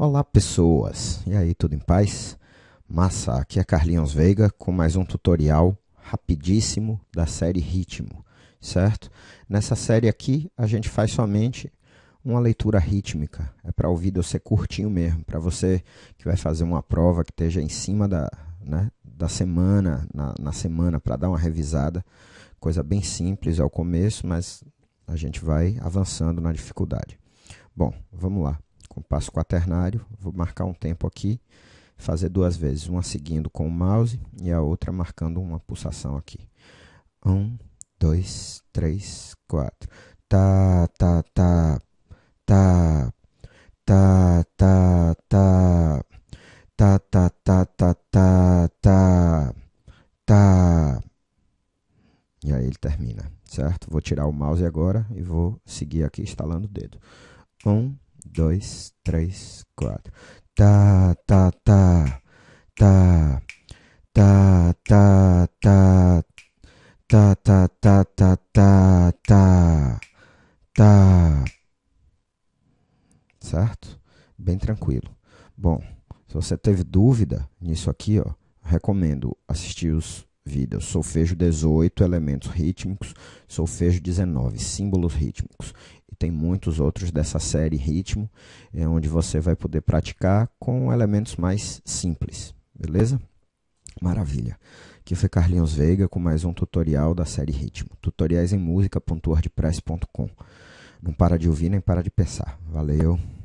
Olá pessoas, e aí tudo em paz? Massa, aqui é Carlinhos Veiga com mais um tutorial rapidíssimo da série Ritmo, certo? Nessa série aqui a gente faz somente uma leitura rítmica, é para ouvido ser curtinho mesmo, para você que vai fazer uma prova que esteja em cima da, né, da semana, na, na semana, para dar uma revisada, coisa bem simples ao começo, mas a gente vai avançando na dificuldade. Bom, vamos lá com passo quaternário. Vou marcar um tempo aqui, fazer duas vezes, uma seguindo com o mouse e a outra marcando uma pulsação aqui. Um, dois, três, quatro. Tá, tá, tá, tá, tá, tá, tá, tá, tá, tá, tá, tá, tá, tá. E aí ele termina, certo? Vou tirar o mouse agora e vou seguir aqui instalando o dedo. Um, dois, três, quatro. Tá, tá, tá, tá, tá, tá, tá, tá, tá, tá, tá, tá, tá, tá. Certo? Bem tranquilo. Bom, se você teve dúvida nisso aqui, ó, recomendo assistir os vida. Solfejo 18, elementos rítmicos. Solfejo 19, símbolos rítmicos. E tem muitos outros dessa série Ritmo, é onde você vai poder praticar com elementos mais simples. Beleza? Maravilha. Aqui foi Carlinhos Veiga com mais um tutorial da série Ritmo. Tutoriais em música.wordpress.com. Não para de ouvir nem para de pensar. Valeu.